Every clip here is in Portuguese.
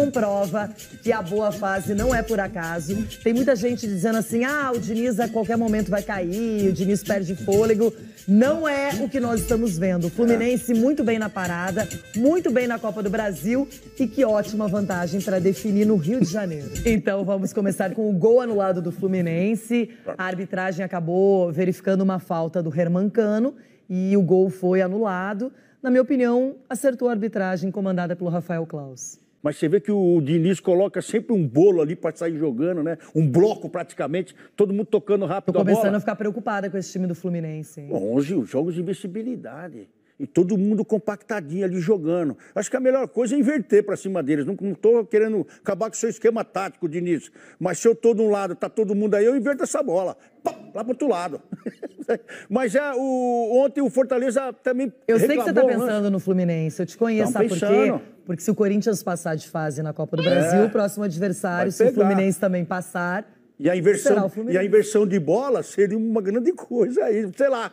comprova que a boa fase não é por acaso. Tem muita gente dizendo assim: ah, o Diniz a qualquer momento vai cair, o Diniz perde fôlego. Não é o que nós estamos vendo. Fluminense muito bem na parada, muito bem na Copa do Brasil e que ótima vantagem para definir no Rio de Janeiro. Então vamos começar com o gol anulado do Fluminense. A arbitragem acabou verificando uma falta do Hermancano e o gol foi anulado. Na minha opinião, acertou a arbitragem comandada pelo Rafael Claus. Mas você vê que o Diniz coloca sempre um bolo ali para sair jogando, né? Um bloco praticamente, todo mundo tocando rápido Tô a bola. Estou começando a ficar preocupada com esse time do Fluminense. 11 jogos de investibilidade. E todo mundo compactadinho ali jogando. Acho que a melhor coisa é inverter para cima deles. Não estou querendo acabar com o seu esquema tático, Diniz. Mas se eu estou de um lado, tá todo mundo aí, eu inverto essa bola. Pá, lá pro outro lado. Mas é, o, ontem o Fortaleza também. Eu sei que você está né? pensando no Fluminense. Eu te conheço, sabe por quê? Porque se o Corinthians passar de fase na Copa do é. Brasil, é, o próximo adversário, se o Fluminense também passar. E a, inversão, e a inversão de bola seria uma grande coisa aí, sei lá.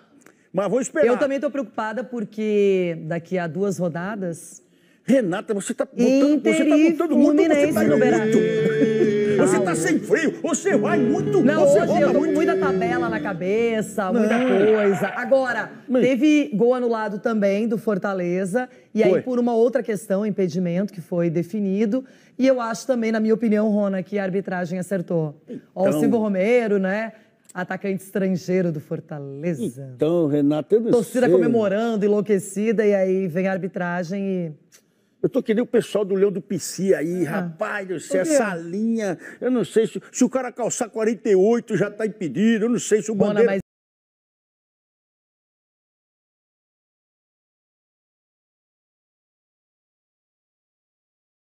Mas vou esperar. Eu também estou preocupada porque daqui a duas rodadas. Renata, você está botando, Inter você tá botando muito, você tá no Você está sem frio, você vai muito, Não, você hoje eu tô muito. com muita tabela na cabeça, muita coisa. Agora, Mas... teve gol anulado também do Fortaleza, e foi. aí por uma outra questão, impedimento, que foi definido. E eu acho também, na minha opinião, Rona, que a arbitragem acertou. Então... Ó, o então- Silvio Romero, né? atacante estrangeiro do Fortaleza. Então, Renato, eu não Torcida sei. comemorando, enlouquecida, e aí vem a arbitragem e. Eu tô querendo o pessoal do Leão do Pici aí, ah, rapaz, do céu, essa linha, eu não sei se, se o cara calçar 48 já tá impedido, eu não sei se o Bona, bandeira...